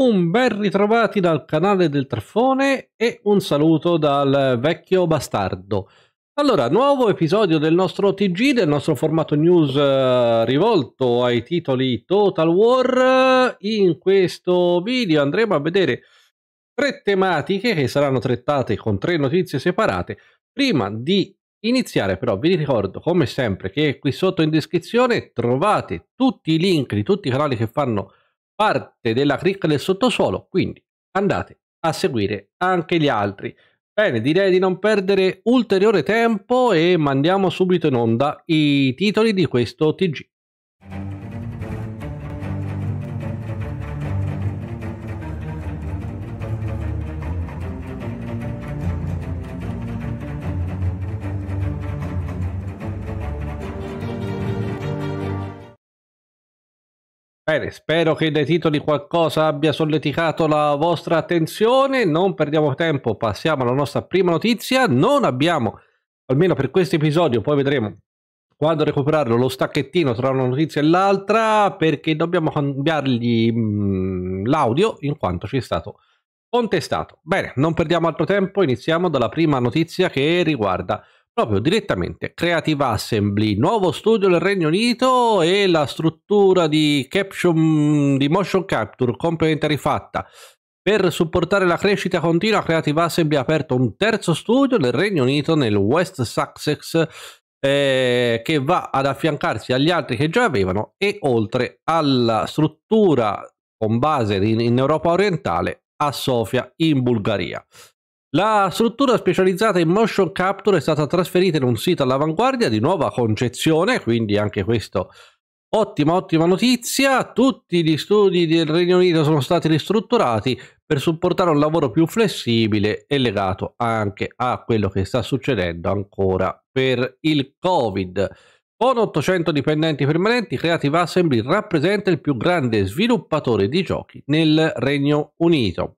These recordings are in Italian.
un ben ritrovati dal canale del Traffone e un saluto dal vecchio bastardo. Allora, nuovo episodio del nostro TG, del nostro formato news eh, rivolto ai titoli Total War. In questo video andremo a vedere tre tematiche che saranno trattate con tre notizie separate. Prima di iniziare però vi ricordo come sempre che qui sotto in descrizione trovate tutti i link di tutti i canali che fanno parte della cricca del sottosuolo, quindi andate a seguire anche gli altri. Bene, direi di non perdere ulteriore tempo e mandiamo subito in onda i titoli di questo TG. Bene, spero che dai titoli qualcosa abbia solleticato la vostra attenzione. Non perdiamo tempo, passiamo alla nostra prima notizia. Non abbiamo, almeno per questo episodio, poi vedremo quando recuperarlo, lo stacchettino tra una notizia e l'altra, perché dobbiamo cambiargli mm, l'audio in quanto ci è stato contestato. Bene, non perdiamo altro tempo, iniziamo dalla prima notizia che riguarda proprio direttamente Creative Assembly, nuovo studio del Regno Unito e la struttura di, caption, di motion capture complementare fatta. Per supportare la crescita continua, Creative Assembly ha aperto un terzo studio nel Regno Unito, nel West Sussex, eh, che va ad affiancarsi agli altri che già avevano e oltre alla struttura con base in, in Europa orientale a Sofia in Bulgaria. La struttura specializzata in motion capture è stata trasferita in un sito all'avanguardia di nuova concezione, quindi anche questo ottima ottima notizia, tutti gli studi del Regno Unito sono stati ristrutturati per supportare un lavoro più flessibile e legato anche a quello che sta succedendo ancora per il Covid. Con 800 dipendenti permanenti, Creative Assembly rappresenta il più grande sviluppatore di giochi nel Regno Unito.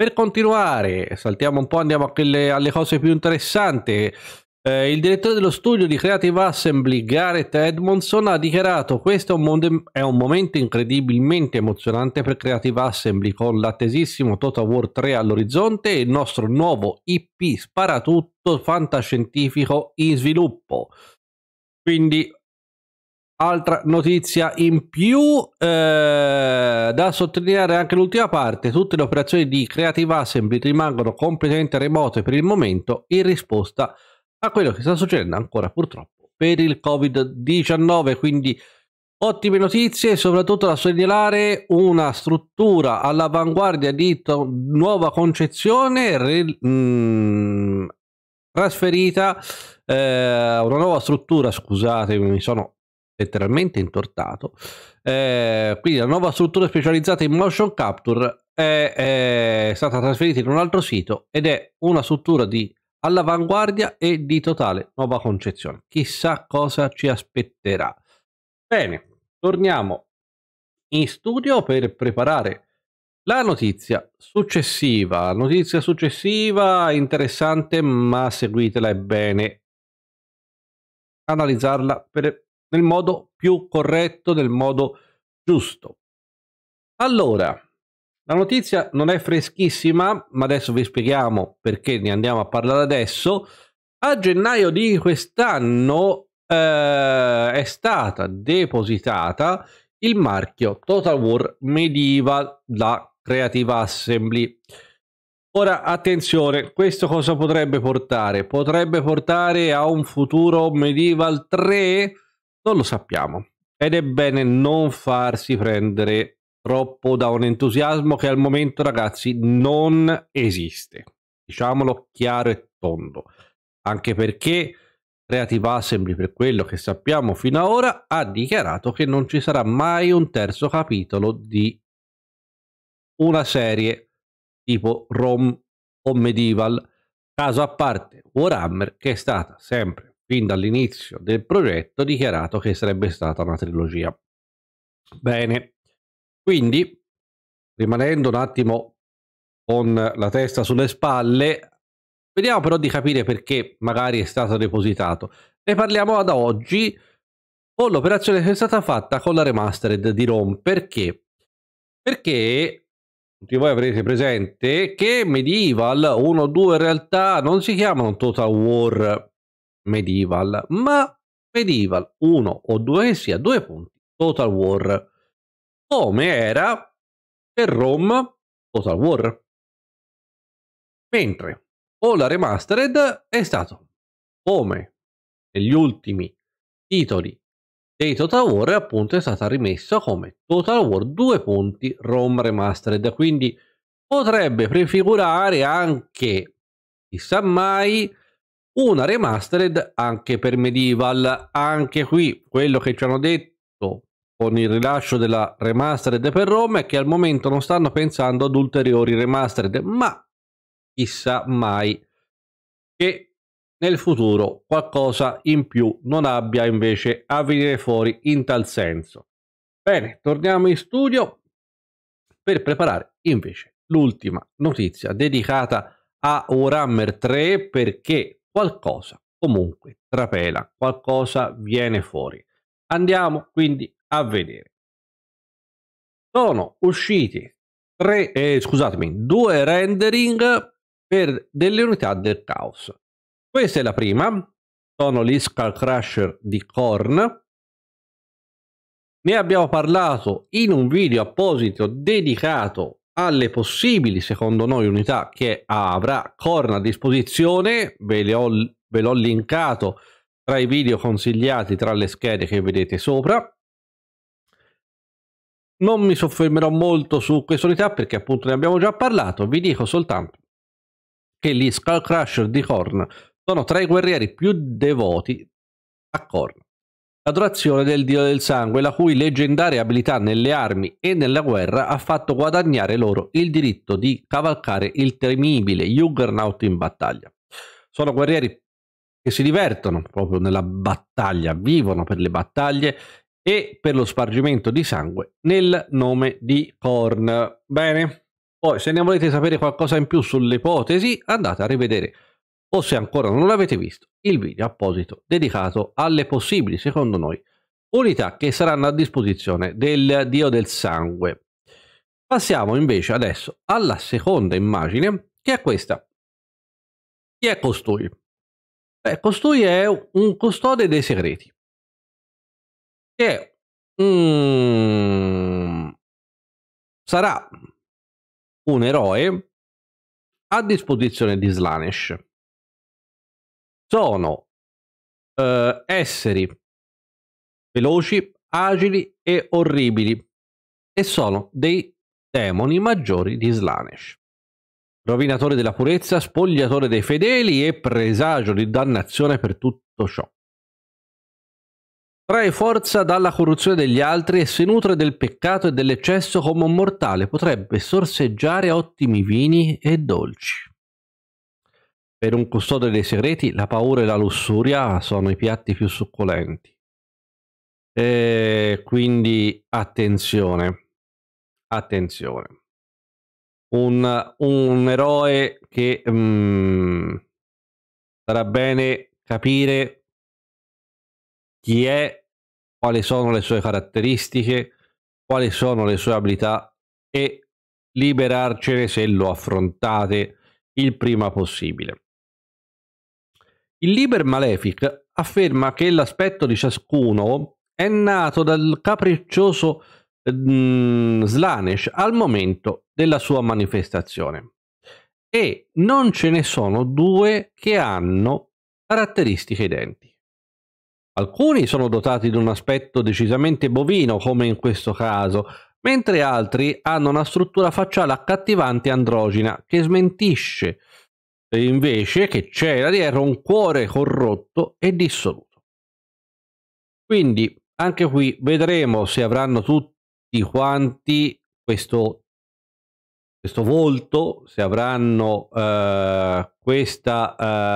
Per continuare, saltiamo un po', andiamo a quelle, alle cose più interessanti. Eh, il direttore dello studio di Creative Assembly, Gareth Edmondson, ha dichiarato questo è un, mon- è un momento incredibilmente emozionante per Creative Assembly con l'attesissimo Total War 3 all'orizzonte e il nostro nuovo IP sparatutto fantascientifico in sviluppo. Quindi Altra notizia in più, eh, da sottolineare anche l'ultima parte, tutte le operazioni di Creative Assembly rimangono completamente remote per il momento in risposta a quello che sta succedendo ancora purtroppo per il Covid-19, quindi ottime notizie, soprattutto da segnalare una struttura all'avanguardia di to- nuova concezione re- mh, mm, trasferita eh, una nuova struttura, scusate, mi sono letteralmente intortato. Eh, quindi la nuova struttura specializzata in motion capture è, è, stata trasferita in un altro sito ed è una struttura di all'avanguardia e di totale nuova concezione. Chissà cosa ci aspetterà. Bene, torniamo in studio per preparare la notizia successiva. Notizia successiva interessante, ma seguitela e bene analizzarla per nel modo più corretto, nel modo giusto. Allora, la notizia non è freschissima, ma adesso vi spieghiamo perché ne andiamo a parlare adesso. A gennaio di quest'anno eh, è stata depositata il marchio Total War Medieval da Creative Assembly. Ora attenzione, questo cosa potrebbe portare? Potrebbe portare a un futuro Medieval 3? Non lo sappiamo. Ed è bene non farsi prendere troppo da un entusiasmo che al momento, ragazzi, non esiste. Diciamolo chiaro e tondo. Anche perché Creative Assembly, per quello che sappiamo fino ad ora, ha dichiarato che non ci sarà mai un terzo capitolo di una serie tipo Rom o Medieval, caso a parte Warhammer, che è stata sempre fin dall'inizio del progetto dichiarato che sarebbe stata una trilogia. Bene, quindi rimanendo un attimo con la testa sulle spalle, vediamo però di capire perché magari è stato depositato. Ne parliamo ad oggi con l'operazione che è stata fatta con la remastered di ROM. Perché? Perché tutti voi avrete presente che Medieval 1-2 in realtà non si chiamano Total War Medieval, ma Medieval 1 o 2 sia due punti Total War, come era per Rome Total War. Mentre o la Remastered è stato come negli ultimi titoli dei Total War appunto è stata rimessa come Total War 2 punti ROM Remastered quindi potrebbe prefigurare anche chissà mai una remastered anche per Medieval. Anche qui quello che ci hanno detto con il rilascio della remastered per Roma è che al momento non stanno pensando ad ulteriori remastered, ma chissà mai che nel futuro qualcosa in più non abbia invece a venire fuori in tal senso. Bene, torniamo in studio per preparare invece l'ultima notizia dedicata a Warhammer 3 perché qualcosa comunque trapela, qualcosa viene fuori. Andiamo quindi a vedere. Sono usciti tre, eh, scusatemi, due rendering per delle unità del caos. Questa è la prima, sono gli Skull Crusher di Korn. Ne abbiamo parlato in un video apposito dedicato alle possibili, secondo noi, unità che avrà Corn a disposizione. Ve, le ho, ve l'ho linkato tra i video consigliati tra le schede che vedete sopra. Non mi soffermerò molto su queste unità perché appunto ne abbiamo già parlato, vi dico soltanto che gli Skull Crusher di Korn sono tra i guerrieri più devoti a Korn l'adorazione del dio del sangue, la cui leggendaria abilità nelle armi e nella guerra ha fatto guadagnare loro il diritto di cavalcare il temibile Juggernaut in battaglia. Sono guerrieri che si divertono proprio nella battaglia, vivono per le battaglie e per lo spargimento di sangue nel nome di Korn. Bene? Poi, se ne volete sapere qualcosa in più sulle ipotesi, andate a rivedere o se ancora non l'avete visto, il video apposito dedicato alle possibili, secondo noi, unità che saranno a disposizione del Dio del Sangue. Passiamo invece adesso alla seconda immagine, che è questa. Chi è costui? Beh, costui è un custode dei segreti, che è mm, sarà un eroe a disposizione di Slanesh sono eh, esseri veloci, agili e orribili e sono dei demoni maggiori di Slanesh. Rovinatore della purezza, spogliatore dei fedeli e presagio di dannazione per tutto ciò. Trae forza dalla corruzione degli altri e si nutre del peccato e dell'eccesso come un mortale potrebbe sorseggiare ottimi vini e dolci. Per un custode dei segreti, la paura e la lussuria sono i piatti più succulenti. E quindi attenzione, attenzione. Un, un eroe che mh, mm, sarà bene capire chi è, quali sono le sue caratteristiche, quali sono le sue abilità e liberarcene se lo affrontate il prima possibile. Il Liber Malefic afferma che l'aspetto di ciascuno è nato dal capriccioso mm, Slanesh al momento della sua manifestazione e non ce ne sono due che hanno caratteristiche identiche. Alcuni sono dotati di un aspetto decisamente bovino, come in questo caso, mentre altri hanno una struttura facciale accattivante e androgina che smentisce invece che c'era dietro un cuore corrotto e dissoluto. Quindi anche qui vedremo se avranno tutti quanti questo, questo volto, se avranno eh, questa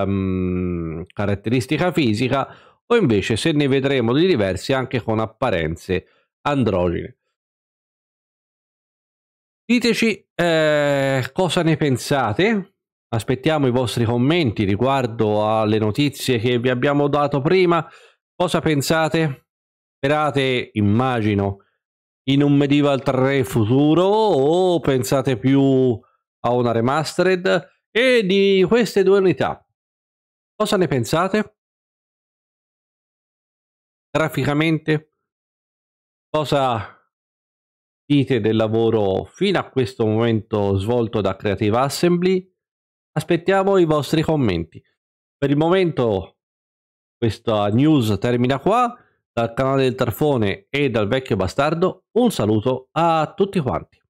ehm, caratteristica fisica o invece se ne vedremo di diversi anche con apparenze androgene. Diteci eh, cosa ne pensate, Aspettiamo i vostri commenti riguardo alle notizie che vi abbiamo dato prima. Cosa pensate? Sperate, immagino, in un Medieval 3 futuro o pensate più a una remastered? E di queste due unità, cosa ne pensate? Graficamente, cosa dite del lavoro fino a questo momento svolto da Creative Assembly? Aspettiamo i vostri commenti. Per il momento questa news termina qua. Dal canale del Tarfone e dal vecchio bastardo un saluto a tutti quanti.